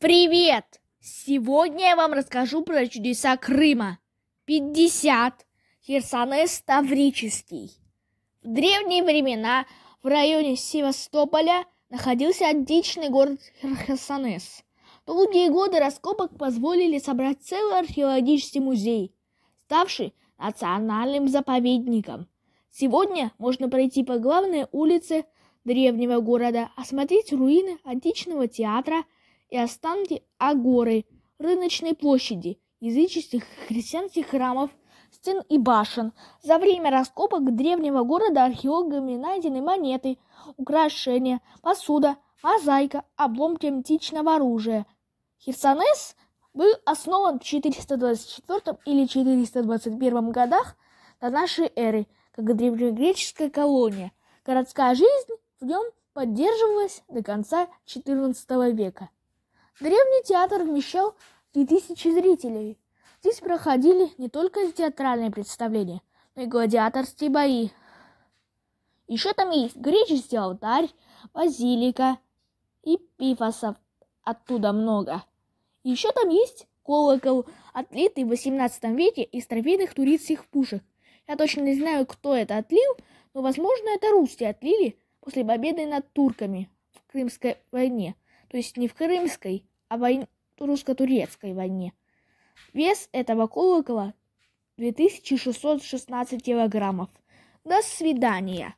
Привет! Сегодня я вам расскажу про чудеса Крыма. 50. Херсонес Таврический. В древние времена в районе Севастополя находился античный город Херсонес. Долгие годы раскопок позволили собрать целый археологический музей, ставший национальным заповедником. Сегодня можно пройти по главной улице древнего города, осмотреть руины античного театра – и останки Агоры, рыночной площади, языческих христианских храмов, стен и башен. За время раскопок древнего города археологами найдены монеты, украшения, посуда, мозаика, обломки античного оружия. Херсонес был основан в 424 или 421 годах до нашей эры, как древнегреческая колония. Городская жизнь в нем поддерживалась до конца XIV века. Древний театр вмещал 3000 зрителей. Здесь проходили не только театральные представления, но и гладиаторские бои. Еще там есть греческий алтарь, базилика и пифосов. Оттуда много. Еще там есть колокол, отлитый в 18 веке из трофейных турецких пушек. Я точно не знаю, кто это отлил, но, возможно, это русские отлили после победы над турками в Крымской войне. То есть не в Крымской, о войне, русско-турецкой войне. Вес этого колокола 2616 килограммов. До свидания.